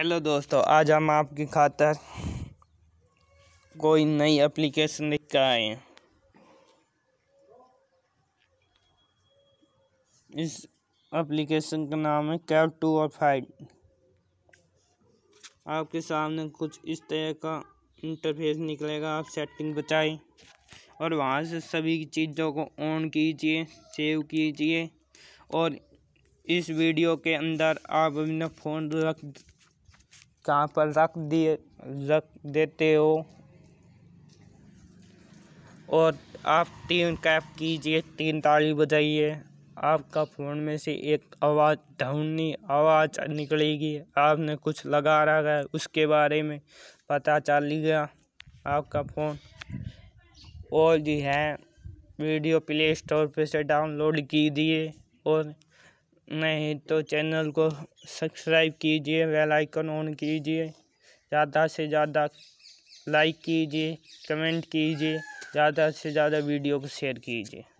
hello दोस्तों आज हम आपकी खातर कोई नई एप्लीकेशन लिख कर आए हैं इस एप्लीकेशन का नाम है कैब टू और फाइव आपके सामने कुछ इस तरह का इंटरफेस निकलेगा आप सेटिंग बचाएं और वहाँ से सभी चीज़ों को ऑन कीजिए सेव कीजिए और इस वीडियो के अंदर आप अपना फ़ोन रख कहाँ पर रख दिए रख देते हो और आप तीन कैप कीजिए तीन ताली बजाइए आपका फ़ोन में से एक आवाज़ ढूंढनी आवाज़ निकलेगी आपने कुछ लगा रखा है उसके बारे में पता चल गया आपका फ़ोन और जी है हाँ, वीडियो प्ले स्टोर पर से डाउनलोड की दिए और नहीं तो चैनल को सब्सक्राइब कीजिए बेल आइकन ऑन कीजिए ज़्यादा से ज़्यादा लाइक कीजिए कमेंट कीजिए ज़्यादा से ज़्यादा वीडियो को शेयर कीजिए